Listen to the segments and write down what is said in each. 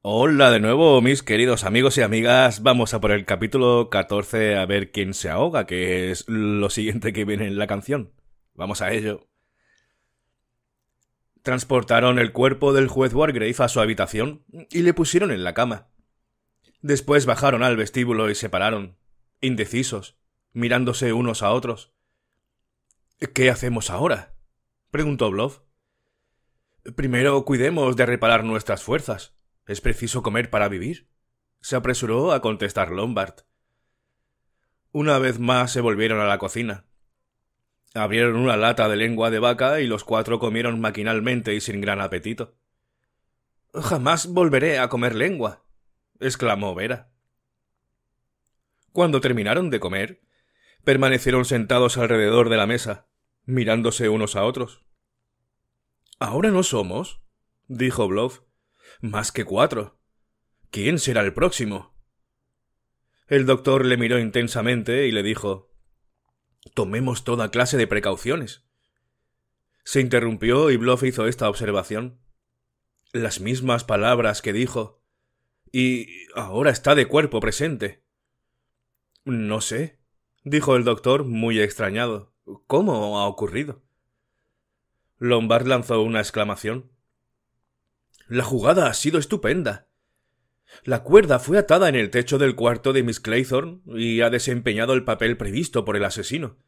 Hola de nuevo, mis queridos amigos y amigas. Vamos a por el capítulo 14 a ver quién se ahoga, que es lo siguiente que viene en la canción. Vamos a ello. Transportaron el cuerpo del juez Wargrave a su habitación y le pusieron en la cama. Después bajaron al vestíbulo y se pararon, indecisos, mirándose unos a otros. ¿Qué hacemos ahora? preguntó Bluff. Primero cuidemos de reparar nuestras fuerzas, ¿Es preciso comer para vivir? se apresuró a contestar Lombard. Una vez más se volvieron a la cocina. Abrieron una lata de lengua de vaca y los cuatro comieron maquinalmente y sin gran apetito. Jamás volveré a comer lengua, exclamó Vera. Cuando terminaron de comer, permanecieron sentados alrededor de la mesa, mirándose unos a otros. Ahora no somos, dijo Bluff más que cuatro. ¿Quién será el próximo? El doctor le miró intensamente y le dijo Tomemos toda clase de precauciones. Se interrumpió y Bluff hizo esta observación. Las mismas palabras que dijo. Y ahora está de cuerpo presente. No sé, dijo el doctor, muy extrañado. ¿Cómo ha ocurrido? Lombard lanzó una exclamación. La jugada ha sido estupenda. La cuerda fue atada en el techo del cuarto de Miss Claythorne y ha desempeñado el papel previsto por el asesino.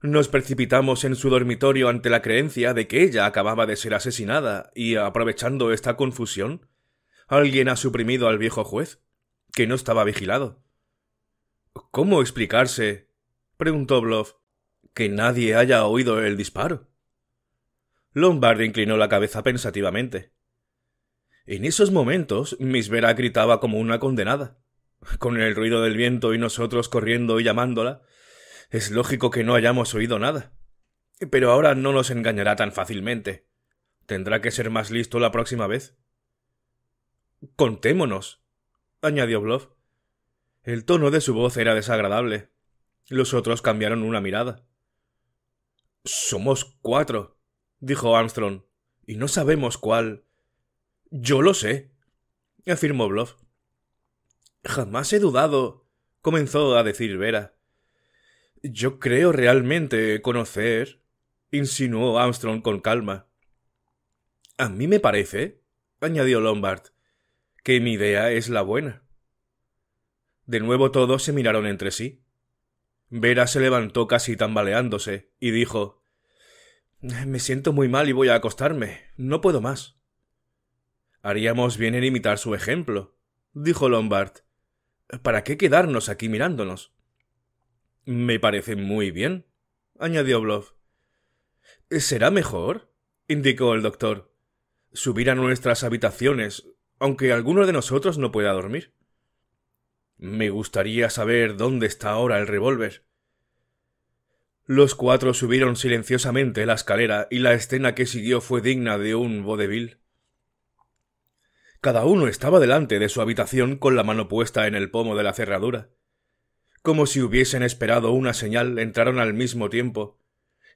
Nos precipitamos en su dormitorio ante la creencia de que ella acababa de ser asesinada y, aprovechando esta confusión, alguien ha suprimido al viejo juez, que no estaba vigilado. ¿Cómo explicarse? preguntó Bluff, que nadie haya oído el disparo. Lombard inclinó la cabeza pensativamente. En esos momentos, Miss Vera gritaba como una condenada. Con el ruido del viento y nosotros corriendo y llamándola, es lógico que no hayamos oído nada. Pero ahora no nos engañará tan fácilmente. Tendrá que ser más listo la próxima vez. Contémonos, añadió Bluff. El tono de su voz era desagradable. Los otros cambiaron una mirada. Somos cuatro, dijo Armstrong, y no sabemos cuál. Yo lo sé, afirmó Bluff. Jamás he dudado, comenzó a decir Vera. Yo creo realmente conocer, insinuó Armstrong con calma. A mí me parece, añadió Lombard, que mi idea es la buena. De nuevo todos se miraron entre sí. Vera se levantó casi tambaleándose y dijo Me siento muy mal y voy a acostarme. No puedo más. Haríamos bien en imitar su ejemplo, dijo Lombard. ¿Para qué quedarnos aquí mirándonos? Me parece muy bien, añadió Bloff. Será mejor, indicó el doctor, subir a nuestras habitaciones, aunque alguno de nosotros no pueda dormir. Me gustaría saber dónde está ahora el revólver. Los cuatro subieron silenciosamente la escalera y la escena que siguió fue digna de un vodevil. Cada uno estaba delante de su habitación con la mano puesta en el pomo de la cerradura. Como si hubiesen esperado una señal, entraron al mismo tiempo,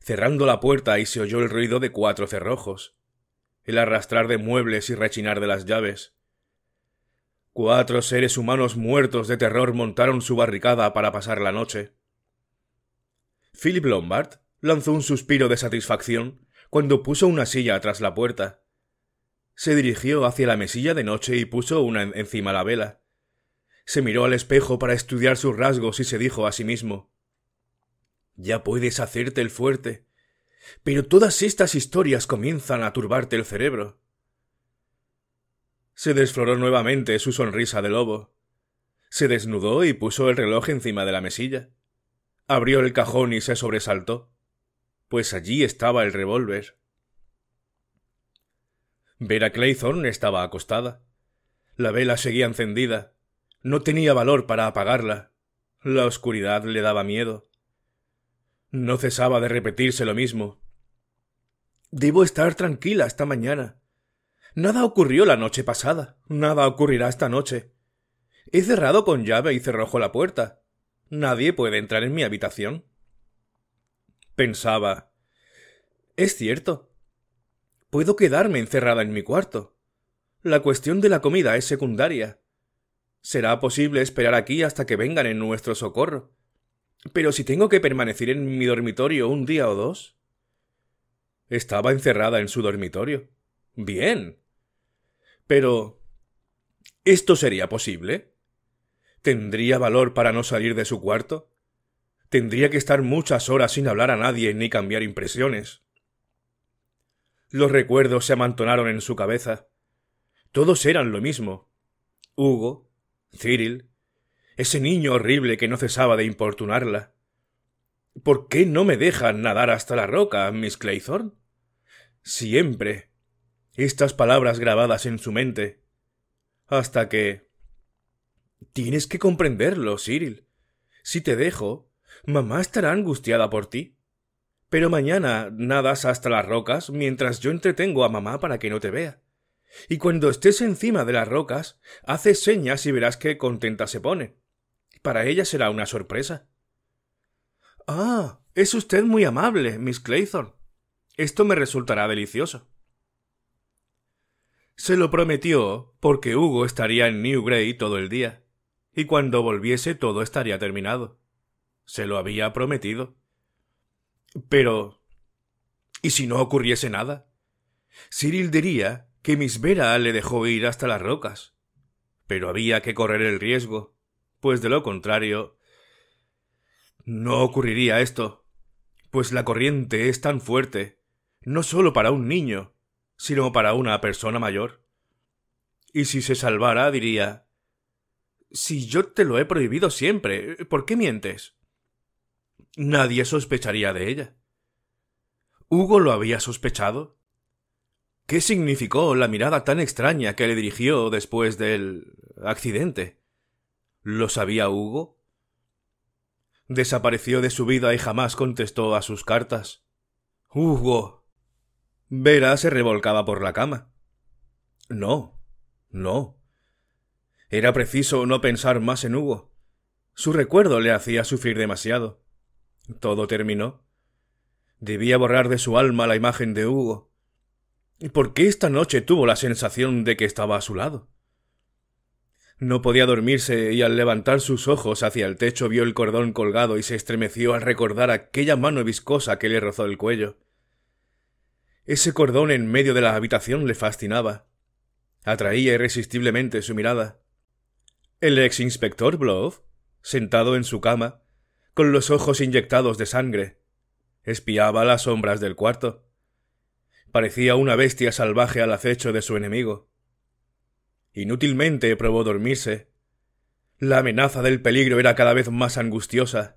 cerrando la puerta y se oyó el ruido de cuatro cerrojos, el arrastrar de muebles y rechinar de las llaves. Cuatro seres humanos muertos de terror montaron su barricada para pasar la noche. Philip Lombard lanzó un suspiro de satisfacción cuando puso una silla tras la puerta. Se dirigió hacia la mesilla de noche y puso una encima la vela. Se miró al espejo para estudiar sus rasgos y se dijo a sí mismo Ya puedes hacerte el fuerte. Pero todas estas historias comienzan a turbarte el cerebro. Se desfloró nuevamente su sonrisa de lobo. Se desnudó y puso el reloj encima de la mesilla. Abrió el cajón y se sobresaltó, pues allí estaba el revólver. Vera Claythorne estaba acostada. La vela seguía encendida. No tenía valor para apagarla. La oscuridad le daba miedo. No cesaba de repetirse lo mismo. Debo estar tranquila esta mañana. Nada ocurrió la noche pasada. Nada ocurrirá esta noche. He cerrado con llave y cerrojo la puerta. Nadie puede entrar en mi habitación. Pensaba. Es cierto. Puedo quedarme encerrada en mi cuarto. La cuestión de la comida es secundaria. Será posible esperar aquí hasta que vengan en nuestro socorro. Pero si tengo que permanecer en mi dormitorio un día o dos. Estaba encerrada en su dormitorio. Bien. Pero. ¿Esto sería posible? ¿Tendría valor para no salir de su cuarto? Tendría que estar muchas horas sin hablar a nadie ni cambiar impresiones. Los recuerdos se amontonaron en su cabeza. Todos eran lo mismo. Hugo, Cyril, ese niño horrible que no cesaba de importunarla. ¿Por qué no me dejan nadar hasta la roca, Miss Claythorne? Siempre. Estas palabras grabadas en su mente. Hasta que... Tienes que comprenderlo, Cyril. Si te dejo, mamá estará angustiada por ti. Pero mañana nadas hasta las rocas mientras yo entretengo a mamá para que no te vea. Y cuando estés encima de las rocas, haces señas y verás qué contenta se pone. Para ella será una sorpresa. Ah, es usted muy amable, Miss Claythorne. Esto me resultará delicioso. Se lo prometió porque Hugo estaría en New Grey todo el día, y cuando volviese todo estaría terminado. Se lo había prometido. Pero... ¿Y si no ocurriese nada? Cyril diría que Miss Vera le dejó ir hasta las rocas. Pero había que correr el riesgo, pues de lo contrario... No ocurriría esto, pues la corriente es tan fuerte, no solo para un niño, sino para una persona mayor. Y si se salvara, diría... Si yo te lo he prohibido siempre, ¿por qué mientes? Nadie sospecharía de ella. ¿Hugo lo había sospechado? ¿Qué significó la mirada tan extraña que le dirigió después del accidente? ¿Lo sabía Hugo? Desapareció de su vida y jamás contestó a sus cartas. Hugo. Vera se revolcaba por la cama. No, no. Era preciso no pensar más en Hugo. Su recuerdo le hacía sufrir demasiado. Todo terminó. Debía borrar de su alma la imagen de Hugo. ¿Y por qué esta noche tuvo la sensación de que estaba a su lado? No podía dormirse y al levantar sus ojos hacia el techo vio el cordón colgado y se estremeció al recordar aquella mano viscosa que le rozó el cuello. Ese cordón en medio de la habitación le fascinaba. Atraía irresistiblemente su mirada. El ex inspector Bluff, sentado en su cama, con los ojos inyectados de sangre. Espiaba las sombras del cuarto. Parecía una bestia salvaje al acecho de su enemigo. Inútilmente probó dormirse. La amenaza del peligro era cada vez más angustiosa.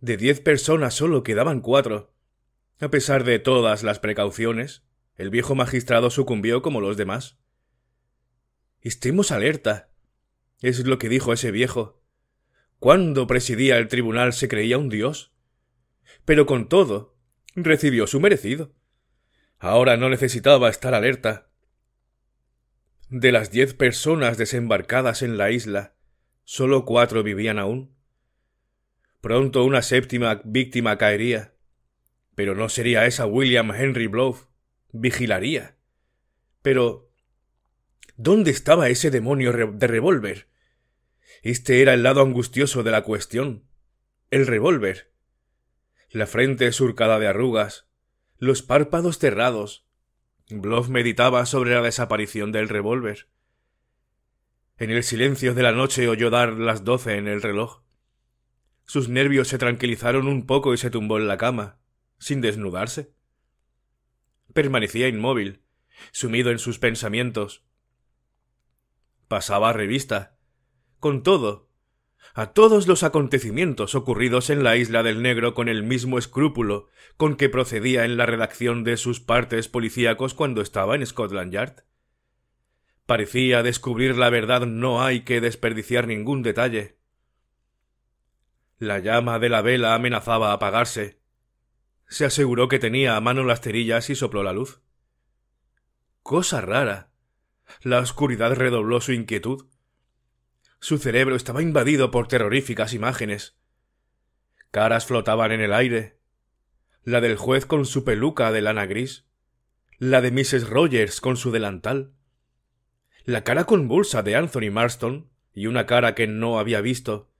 De diez personas solo quedaban cuatro. A pesar de todas las precauciones, el viejo magistrado sucumbió como los demás. Estemos alerta. Es lo que dijo ese viejo. Cuando presidía el tribunal se creía un dios. Pero con todo, recibió su merecido. Ahora no necesitaba estar alerta. De las diez personas desembarcadas en la isla, solo cuatro vivían aún. Pronto una séptima víctima caería. Pero no sería esa William Henry Bluff. Vigilaría. Pero. ¿Dónde estaba ese demonio de revólver? Este era el lado angustioso de la cuestión. El revólver. La frente surcada de arrugas, los párpados cerrados. Bloff meditaba sobre la desaparición del revólver. En el silencio de la noche oyó dar las doce en el reloj. Sus nervios se tranquilizaron un poco y se tumbó en la cama, sin desnudarse. Permanecía inmóvil, sumido en sus pensamientos. Pasaba revista con todo, a todos los acontecimientos ocurridos en la isla del Negro con el mismo escrúpulo con que procedía en la redacción de sus partes policíacos cuando estaba en Scotland Yard. Parecía descubrir la verdad no hay que desperdiciar ningún detalle. La llama de la vela amenazaba apagarse. Se aseguró que tenía a mano las terillas y sopló la luz. Cosa rara. La oscuridad redobló su inquietud su cerebro estaba invadido por terroríficas imágenes. Caras flotaban en el aire. La del juez con su peluca de lana gris. La de Mrs. Rogers con su delantal. La cara convulsa de Anthony Marston y una cara que no había visto.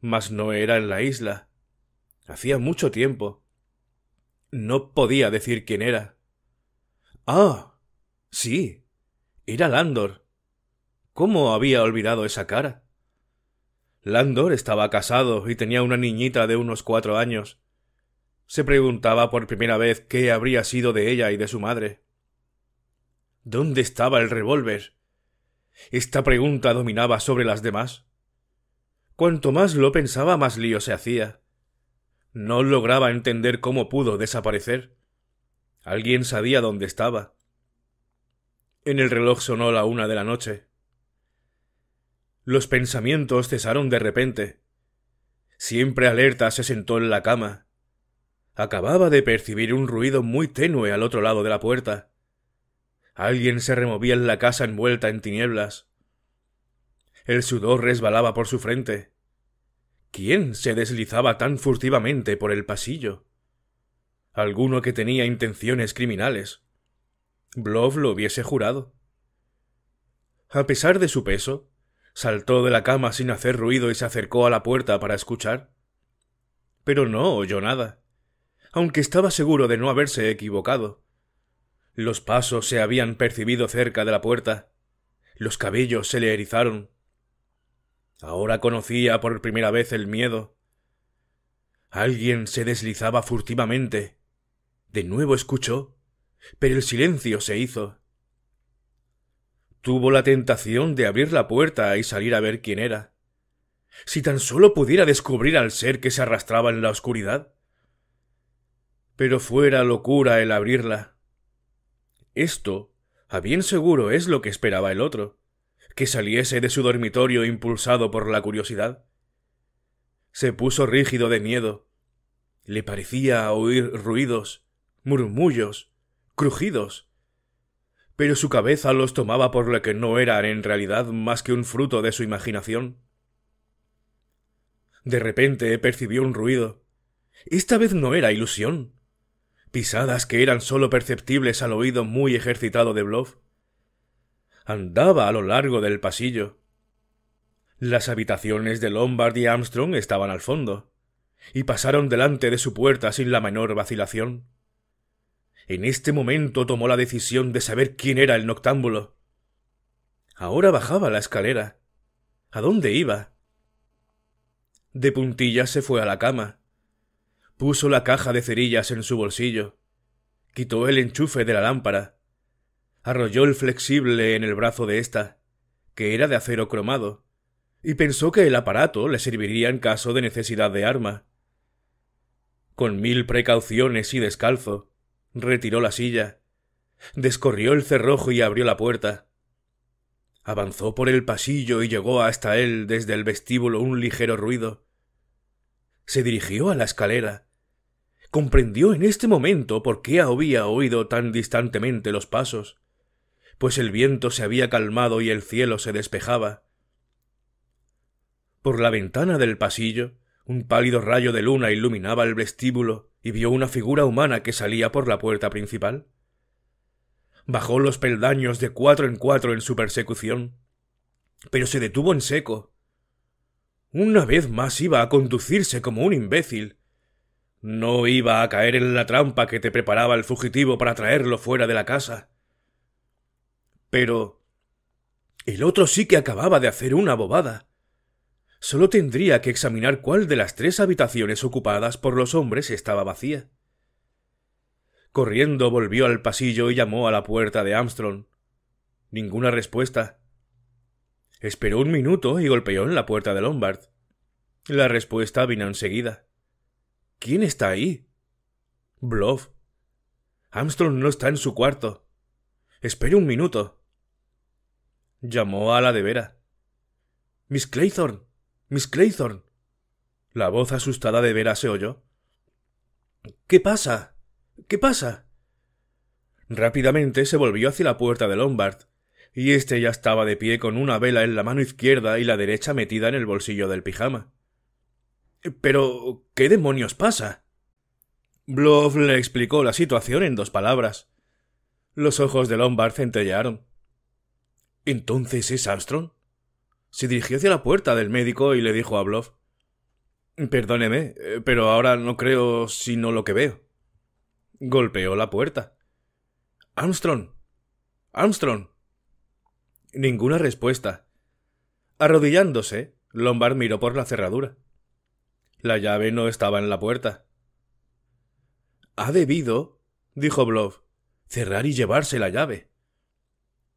Mas no era en la isla. Hacía mucho tiempo. No podía decir quién era. Ah. sí. Era Landor. ¿Cómo había olvidado esa cara? Landor estaba casado y tenía una niñita de unos cuatro años. Se preguntaba por primera vez qué habría sido de ella y de su madre. ¿Dónde estaba el revólver? Esta pregunta dominaba sobre las demás. Cuanto más lo pensaba, más lío se hacía. No lograba entender cómo pudo desaparecer. Alguien sabía dónde estaba. En el reloj sonó la una de la noche. Los pensamientos cesaron de repente. Siempre alerta se sentó en la cama. Acababa de percibir un ruido muy tenue al otro lado de la puerta. Alguien se removía en la casa envuelta en tinieblas. El sudor resbalaba por su frente. ¿Quién se deslizaba tan furtivamente por el pasillo? Alguno que tenía intenciones criminales. Blob lo hubiese jurado. A pesar de su peso, Saltó de la cama sin hacer ruido y se acercó a la puerta para escuchar. Pero no oyó nada, aunque estaba seguro de no haberse equivocado. Los pasos se habían percibido cerca de la puerta. Los cabellos se le erizaron. Ahora conocía por primera vez el miedo. Alguien se deslizaba furtivamente. De nuevo escuchó, pero el silencio se hizo. Tuvo la tentación de abrir la puerta y salir a ver quién era. Si tan solo pudiera descubrir al ser que se arrastraba en la oscuridad. Pero fuera locura el abrirla. Esto, a bien seguro, es lo que esperaba el otro, que saliese de su dormitorio impulsado por la curiosidad. Se puso rígido de miedo. Le parecía oír ruidos, murmullos, crujidos, pero su cabeza los tomaba por lo que no eran en realidad más que un fruto de su imaginación. De repente percibió un ruido. Esta vez no era ilusión. Pisadas que eran sólo perceptibles al oído muy ejercitado de Bluff. Andaba a lo largo del pasillo. Las habitaciones de Lombard y Armstrong estaban al fondo, y pasaron delante de su puerta sin la menor vacilación. En este momento tomó la decisión de saber quién era el noctámbulo. Ahora bajaba la escalera. ¿A dónde iba? De puntillas se fue a la cama. Puso la caja de cerillas en su bolsillo. Quitó el enchufe de la lámpara. Arrolló el flexible en el brazo de ésta, que era de acero cromado, y pensó que el aparato le serviría en caso de necesidad de arma. Con mil precauciones y descalzo, retiró la silla, descorrió el cerrojo y abrió la puerta. Avanzó por el pasillo y llegó hasta él desde el vestíbulo un ligero ruido. Se dirigió a la escalera. Comprendió en este momento por qué había oído tan distantemente los pasos, pues el viento se había calmado y el cielo se despejaba. Por la ventana del pasillo, un pálido rayo de luna iluminaba el vestíbulo y vio una figura humana que salía por la puerta principal. Bajó los peldaños de cuatro en cuatro en su persecución, pero se detuvo en seco. Una vez más iba a conducirse como un imbécil. No iba a caer en la trampa que te preparaba el fugitivo para traerlo fuera de la casa. Pero... El otro sí que acababa de hacer una bobada. Solo tendría que examinar cuál de las tres habitaciones ocupadas por los hombres estaba vacía. Corriendo volvió al pasillo y llamó a la puerta de Armstrong. Ninguna respuesta. Esperó un minuto y golpeó en la puerta de Lombard. La respuesta vino enseguida. ¿Quién está ahí? Bluff. Armstrong no está en su cuarto. Espere un minuto. Llamó a la de Vera. Miss Claythorne. Miss Claythorne. La voz asustada de Vera se oyó. ¿Qué pasa? ¿Qué pasa? Rápidamente se volvió hacia la puerta de Lombard, y éste ya estaba de pie con una vela en la mano izquierda y la derecha metida en el bolsillo del pijama. Pero. ¿qué demonios pasa? Bluff le explicó la situación en dos palabras. Los ojos de Lombard centellaron. ¿Entonces es Armstrong? se dirigió hacia la puerta del médico y le dijo a Bloff Perdóneme, eh, pero ahora no creo sino lo que veo. Golpeó la puerta. Armstrong. Armstrong. Ninguna respuesta. Arrodillándose, Lombard miró por la cerradura. La llave no estaba en la puerta. Ha debido, dijo Bloff, cerrar y llevarse la llave.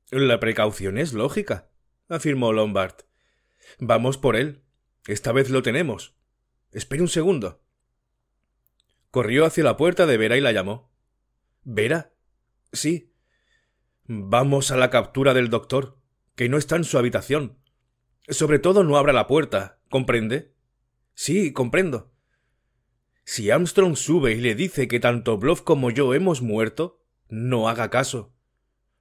La precaución es lógica, afirmó Lombard. Vamos por él. Esta vez lo tenemos. Espere un segundo. Corrió hacia la puerta de Vera y la llamó. ¿Vera? Sí. Vamos a la captura del doctor, que no está en su habitación. Sobre todo no abra la puerta, ¿comprende? Sí, comprendo. Si Armstrong sube y le dice que tanto Bluff como yo hemos muerto, no haga caso.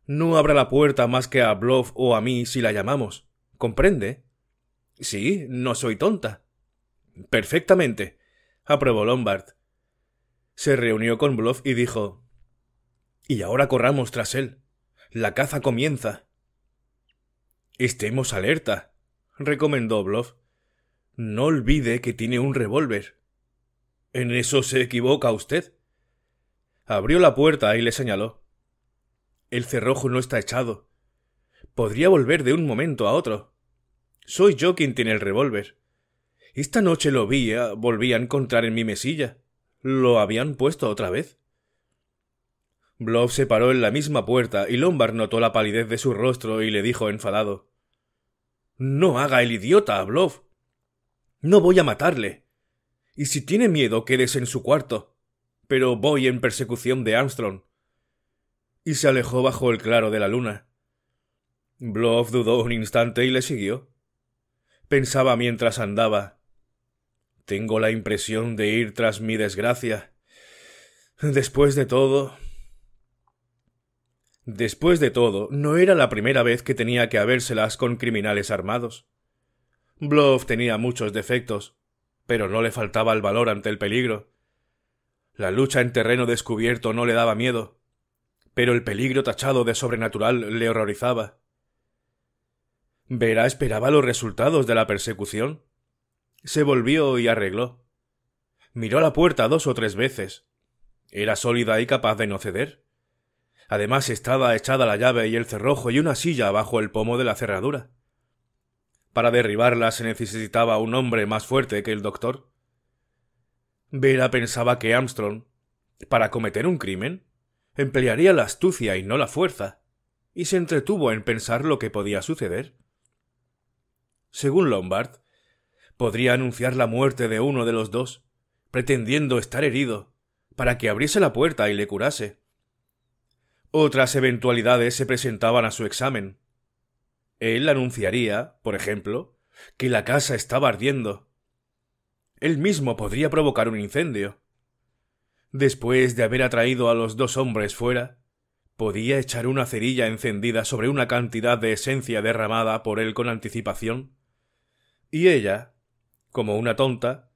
No abra la puerta más que a Bluff o a mí si la llamamos. ¿Comprende? Sí, no soy tonta. Perfectamente, aprobó Lombard. Se reunió con Bluff y dijo Y ahora corramos tras él. La caza comienza. Estemos alerta, recomendó Bluff. No olvide que tiene un revólver. En eso se equivoca usted. Abrió la puerta y le señaló. El cerrojo no está echado. Podría volver de un momento a otro. Soy yo quien tiene el revólver. Esta noche lo vi, ah, volví a encontrar en mi mesilla. Lo habían puesto otra vez. Bluff se paró en la misma puerta y Lombard notó la palidez de su rostro y le dijo enfadado No haga el idiota, Bluff. No voy a matarle. Y si tiene miedo, quédese en su cuarto. Pero voy en persecución de Armstrong. Y se alejó bajo el claro de la luna. Bluff dudó un instante y le siguió pensaba mientras andaba. Tengo la impresión de ir tras mi desgracia. Después de todo. Después de todo, no era la primera vez que tenía que habérselas con criminales armados. Bluff tenía muchos defectos, pero no le faltaba el valor ante el peligro. La lucha en terreno descubierto no le daba miedo, pero el peligro tachado de sobrenatural le horrorizaba. Vera esperaba los resultados de la persecución. Se volvió y arregló. Miró la puerta dos o tres veces. Era sólida y capaz de no ceder. Además estaba echada la llave y el cerrojo y una silla bajo el pomo de la cerradura. Para derribarla se necesitaba un hombre más fuerte que el doctor. Vera pensaba que Armstrong, para cometer un crimen, emplearía la astucia y no la fuerza, y se entretuvo en pensar lo que podía suceder. Según Lombard, podría anunciar la muerte de uno de los dos, pretendiendo estar herido, para que abriese la puerta y le curase. Otras eventualidades se presentaban a su examen. Él anunciaría, por ejemplo, que la casa estaba ardiendo. Él mismo podría provocar un incendio. Después de haber atraído a los dos hombres fuera, podía echar una cerilla encendida sobre una cantidad de esencia derramada por él con anticipación y ella, como una tonta,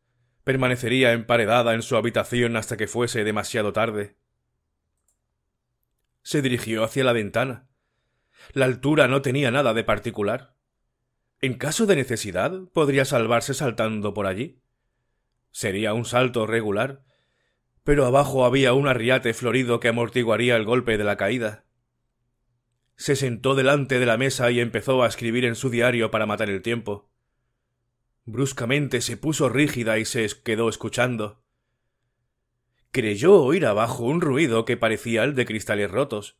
permanecería emparedada en su habitación hasta que fuese demasiado tarde. Se dirigió hacia la ventana. La altura no tenía nada de particular. En caso de necesidad, podría salvarse saltando por allí. Sería un salto regular, pero abajo había un arriate florido que amortiguaría el golpe de la caída. Se sentó delante de la mesa y empezó a escribir en su diario para matar el tiempo. Bruscamente se puso rígida y se quedó escuchando. Creyó oír abajo un ruido que parecía el de cristales rotos.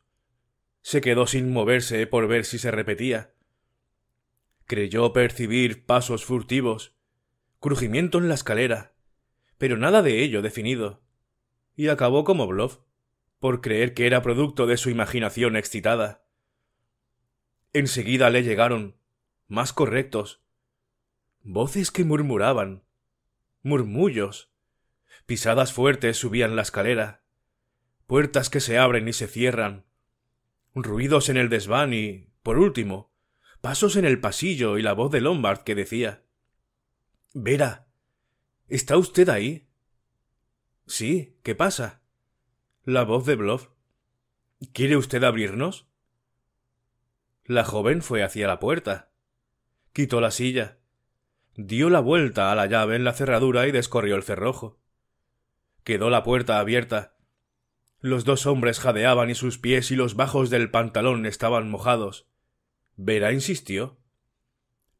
Se quedó sin moverse por ver si se repetía. Creyó percibir pasos furtivos, crujimiento en la escalera, pero nada de ello definido. Y acabó como bluff, por creer que era producto de su imaginación excitada. Enseguida le llegaron, más correctos, voces que murmuraban, murmullos, pisadas fuertes subían la escalera, puertas que se abren y se cierran, ruidos en el desván y, por último, pasos en el pasillo y la voz de Lombard que decía Vera, ¿está usted ahí? Sí, ¿qué pasa? La voz de Bloff. ¿Quiere usted abrirnos? La joven fue hacia la puerta. Quitó la silla dio la vuelta a la llave en la cerradura y descorrió el cerrojo. Quedó la puerta abierta. Los dos hombres jadeaban y sus pies y los bajos del pantalón estaban mojados. Vera insistió.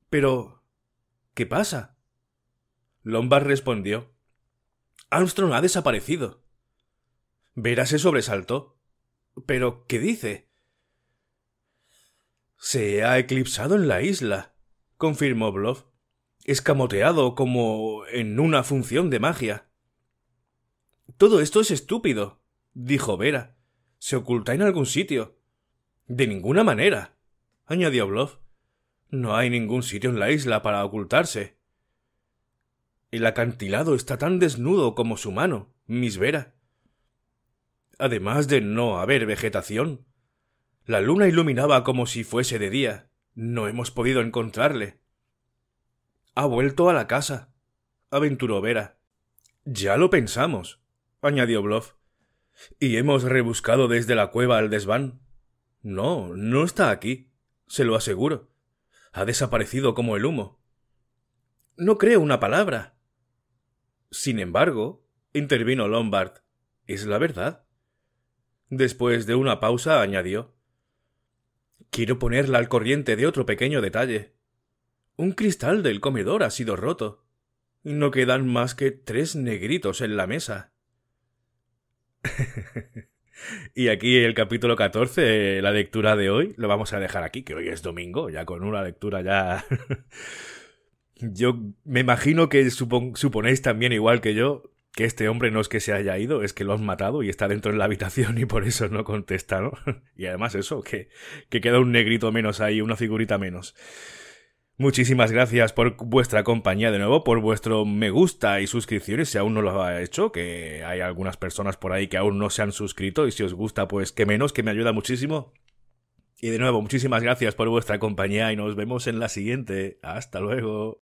Pero. ¿qué pasa? Lombard respondió. Armstrong ha desaparecido. Vera se sobresaltó. ¿Pero qué dice? Se ha eclipsado en la isla, confirmó escamoteado como en una función de magia. Todo esto es estúpido, dijo Vera. Se oculta en algún sitio. De ninguna manera, añadió Bluff. No hay ningún sitio en la isla para ocultarse. El acantilado está tan desnudo como su mano, Miss Vera. Además de no haber vegetación. La luna iluminaba como si fuese de día. No hemos podido encontrarle. Ha vuelto a la casa. aventuró Vera. Ya lo pensamos, añadió Bluff. Y hemos rebuscado desde la cueva al desván. No, no está aquí, se lo aseguro. Ha desaparecido como el humo. No creo una palabra. Sin embargo, intervino Lombard, es la verdad. Después de una pausa añadió Quiero ponerla al corriente de otro pequeño detalle. Un cristal del comedor ha sido roto. No quedan más que tres negritos en la mesa. y aquí el capítulo 14, la lectura de hoy, lo vamos a dejar aquí, que hoy es domingo, ya con una lectura ya... yo me imagino que suponéis también igual que yo que este hombre no es que se haya ido, es que lo han matado y está dentro en la habitación y por eso no contesta, ¿no? y además eso, que queda un negrito menos ahí, una figurita menos. Muchísimas gracias por vuestra compañía de nuevo, por vuestro me gusta y suscripciones si aún no lo ha hecho, que hay algunas personas por ahí que aún no se han suscrito y si os gusta pues que menos, que me ayuda muchísimo. Y de nuevo, muchísimas gracias por vuestra compañía y nos vemos en la siguiente. Hasta luego.